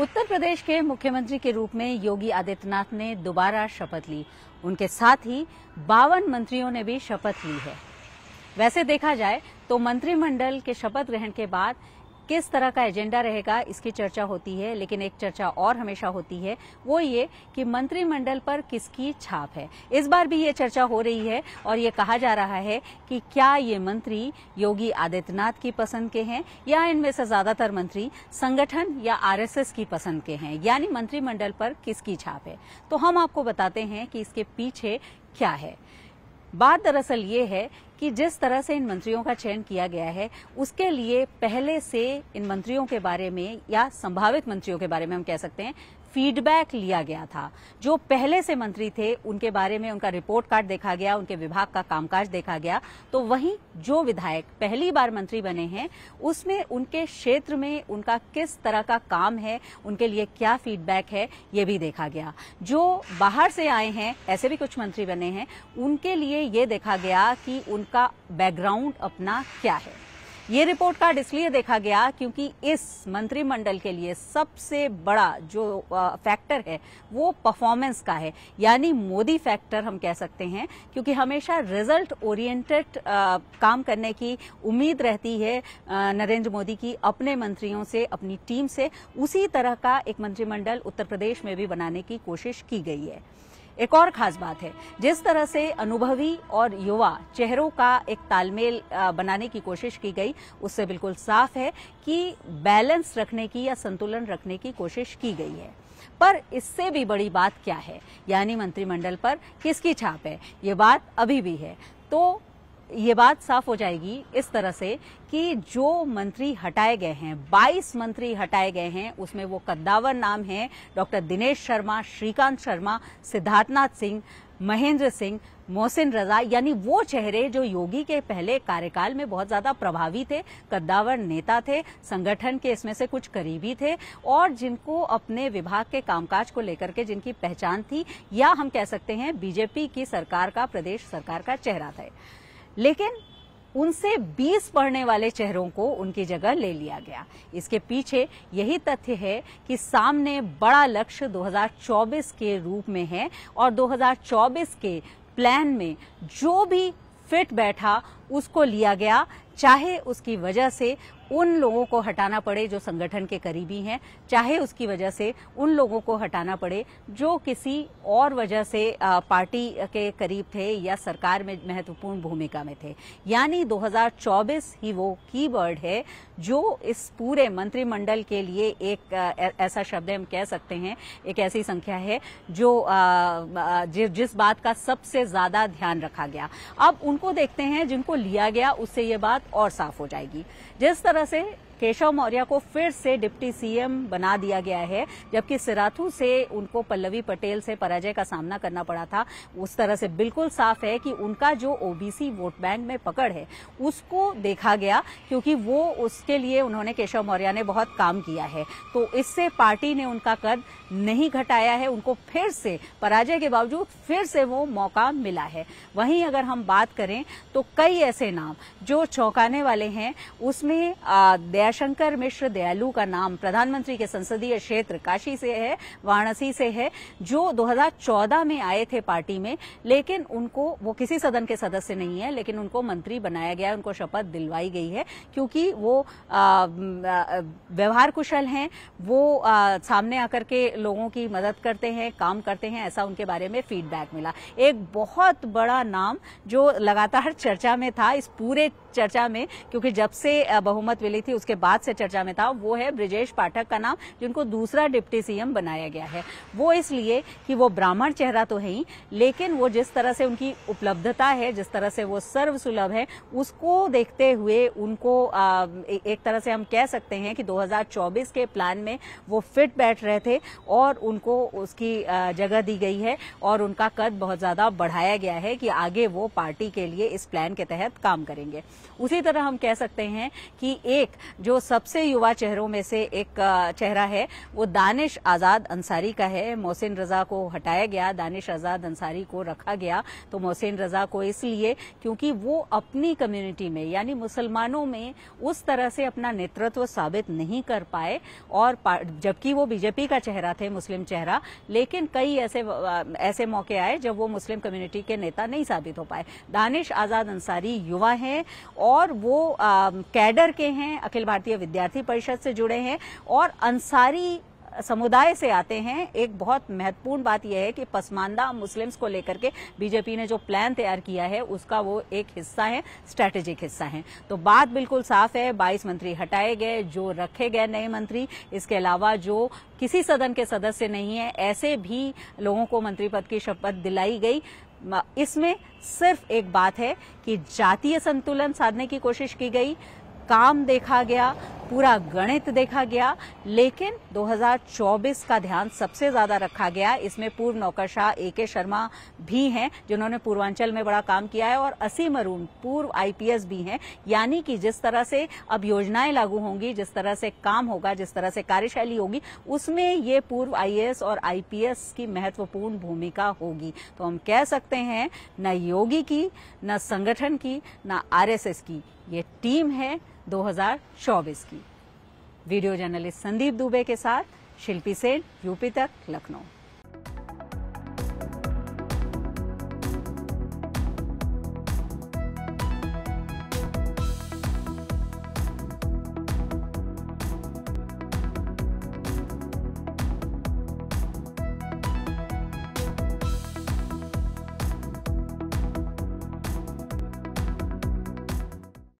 उत्तर प्रदेश के मुख्यमंत्री के रूप में योगी आदित्यनाथ ने दोबारा शपथ ली उनके साथ ही बावन मंत्रियों ने भी शपथ ली है वैसे देखा जाए तो मंत्रिमंडल के शपथ ग्रहण के बाद किस तरह का एजेंडा रहेगा इसकी चर्चा होती है लेकिन एक चर्चा और हमेशा होती है वो ये कि मंत्रिमंडल पर किसकी छाप है इस बार भी ये चर्चा हो रही है और ये कहा जा रहा है कि क्या ये मंत्री योगी आदित्यनाथ की पसंद के हैं या इनमें से ज्यादातर मंत्री संगठन या आरएसएस की पसंद के हैं यानी मंत्रिमंडल पर किसकी छाप है तो हम आपको बताते हैं कि इसके पीछे क्या है बात दरअसल ये है कि जिस तरह से इन मंत्रियों का चयन किया गया है उसके लिए पहले से इन मंत्रियों के बारे में या संभावित मंत्रियों के बारे में हम कह सकते हैं फीडबैक लिया गया था जो पहले से मंत्री थे उनके बारे में उनका रिपोर्ट कार्ड देखा गया उनके विभाग का कामकाज देखा गया तो वहीं जो विधायक पहली बार मंत्री बने हैं उसमें उनके क्षेत्र में उनका किस तरह का काम है उनके लिए क्या फीडबैक है ये भी देखा गया जो बाहर से आए हैं ऐसे भी कुछ मंत्री बने हैं उनके लिए ये देखा गया कि उनका बैकग्राउंड अपना क्या है ये रिपोर्ट कार्ड इसलिए देखा गया क्योंकि इस मंत्रिमंडल के लिए सबसे बड़ा जो फैक्टर है वो परफॉर्मेंस का है यानी मोदी फैक्टर हम कह सकते हैं क्योंकि हमेशा रिजल्ट ओरिएंटेड काम करने की उम्मीद रहती है नरेंद्र मोदी की अपने मंत्रियों से अपनी टीम से उसी तरह का एक मंत्रिमंडल उत्तर प्रदेश में भी बनाने की कोशिश की गई है एक और खास बात है जिस तरह से अनुभवी और युवा चेहरों का एक तालमेल बनाने की कोशिश की गई उससे बिल्कुल साफ है कि बैलेंस रखने की या संतुलन रखने की कोशिश की गई है पर इससे भी बड़ी बात क्या है यानी मंत्रिमंडल पर किसकी छाप है ये बात अभी भी है तो ये बात साफ हो जाएगी इस तरह से कि जो मंत्री हटाए गए हैं 22 मंत्री हटाए गए हैं उसमें वो कद्दावर नाम है डॉक्टर दिनेश शर्मा श्रीकांत शर्मा सिद्धार्थनाथ सिंह महेंद्र सिंह मोहसिन रजा यानी वो चेहरे जो योगी के पहले कार्यकाल में बहुत ज्यादा प्रभावी थे कद्दावर नेता थे संगठन के इसमें से कुछ करीबी थे और जिनको अपने विभाग के कामकाज को लेकर के जिनकी पहचान थी या हम कह सकते हैं बीजेपी की सरकार का प्रदेश सरकार का चेहरा था लेकिन उनसे 20 पढ़ने वाले चेहरों को उनकी जगह ले लिया गया इसके पीछे यही तथ्य है कि सामने बड़ा लक्ष्य 2024 के रूप में है और 2024 के प्लान में जो भी फिट बैठा उसको लिया गया चाहे उसकी वजह से उन लोगों को हटाना पड़े जो संगठन के करीबी हैं चाहे उसकी वजह से उन लोगों को हटाना पड़े जो किसी और वजह से पार्टी के करीब थे या सरकार में महत्वपूर्ण भूमिका में थे यानी 2024 ही वो कीवर्ड है जो इस पूरे मंत्रिमंडल के लिए एक ऐसा शब्द हम कह सकते हैं एक ऐसी संख्या है जो जिस बात का सबसे ज्यादा ध्यान रखा गया अब उनको देखते हैं जिनको लिया गया उससे ये बात और साफ हो जाएगी जिस तरह से केशव मौर्य को फिर से डिप्टी सीएम बना दिया गया है जबकि सिराथू से उनको पल्लवी पटेल से पराजय का सामना करना पड़ा था उस तरह से बिल्कुल साफ है कि उनका जो ओबीसी वोट बैंक में पकड़ है उसको देखा गया क्योंकि वो उसके लिए उन्होंने केशव मौर्य ने बहुत काम किया है तो इससे पार्टी ने उनका कद नहीं घटाया है उनको फिर से पराजय के बावजूद फिर से वो मौका मिला है वहीं अगर हम बात करें तो कई ऐसे नाम जो चौंकाने वाले हैं उसमें दया जयशंकर मिश्र दयालु का नाम प्रधानमंत्री के संसदीय क्षेत्र काशी से है वाराणसी से है जो 2014 में आए थे पार्टी में लेकिन उनको वो किसी सदन के सदस्य नहीं है लेकिन उनको मंत्री बनाया गया उनको शपथ दिलवाई गई है क्योंकि वो व्यवहार कुशल हैं वो आ, सामने आकर के लोगों की मदद करते हैं काम करते हैं ऐसा उनके बारे में फीडबैक मिला एक बहुत बड़ा नाम जो लगातार चर्चा में था इस पूरे चर्चा में क्योंकि जब से बहुमत मिली थी उसके बाद से चर्चा में था वो है ब्रिजेश पाठक का नाम जिनको दूसरा डिप्टी सीएम बनाया गया है वो इसलिए कि वो ब्राह्मण चेहरा तो है ही लेकिन वो जिस तरह से उनकी उपलब्धता है जिस तरह से वो सुलभ है उसको देखते हुए उनको आ, एक तरह से हम कह सकते हैं कि 2024 के प्लान में वो फिट बैठ रहे थे और उनको उसकी जगह दी गई है और उनका कद बहुत ज्यादा बढ़ाया गया है कि आगे वो पार्टी के लिए इस प्लान के तहत काम करेंगे उसी तरह हम कह सकते हैं कि एक जो जो सबसे युवा चेहरों में से एक चेहरा है वो दानिश आज़ाद अंसारी का है मोहसिन रज़ा को हटाया गया दानिश आज़ाद अंसारी को रखा गया तो मोहसिन रज़ा को इसलिए क्योंकि वो अपनी कम्युनिटी में यानी मुसलमानों में उस तरह से अपना नेतृत्व साबित नहीं कर पाए और जबकि वो बीजेपी का चेहरा थे मुस्लिम चेहरा लेकिन कई ऐसे ऐसे मौके आए जब वो मुस्लिम कम्युनिटी के नेता नहीं साबित हो पाए दानिश आज़ाद अंसारी युवा हैं और वो आ, कैडर के हैं अखिल भारतीय विद्यार्थी परिषद से जुड़े हैं और अंसारी समुदाय से आते हैं एक बहुत महत्वपूर्ण बात यह है कि पसमानदा मुस्लिम्स को लेकर के बीजेपी ने जो प्लान तैयार किया है उसका वो एक हिस्सा है स्ट्रैटेजिक हिस्सा है तो बात बिल्कुल साफ है 22 मंत्री हटाए गए जो रखे गए नए मंत्री इसके अलावा जो किसी सदन के सदस्य नहीं है ऐसे भी लोगों को मंत्री पद की शपथ दिलाई गई इसमें सिर्फ एक बात है कि जातीय संतुलन साधने की कोशिश की गई काम देखा गया पूरा गणित देखा गया लेकिन 2024 का ध्यान सबसे ज्यादा रखा गया इसमें पूर्व नौकरशाह ए के शर्मा भी हैं जिन्होंने पूर्वांचल में बड़ा काम किया है और असीम अरूण पूर्व आईपीएस भी हैं यानी कि जिस तरह से अब योजनाएं लागू होंगी जिस तरह से काम होगा जिस तरह से कार्यशैली होगी उसमें ये पूर्व आईएएस और आईपीएस की महत्वपूर्ण भूमिका होगी तो हम कह सकते हैं न योगी की न संगठन की न आरएसएस की ये टीम है 2024 की वीडियो जर्नलिस्ट संदीप दुबे के साथ शिल्पी सेन यूपी तक लखनऊ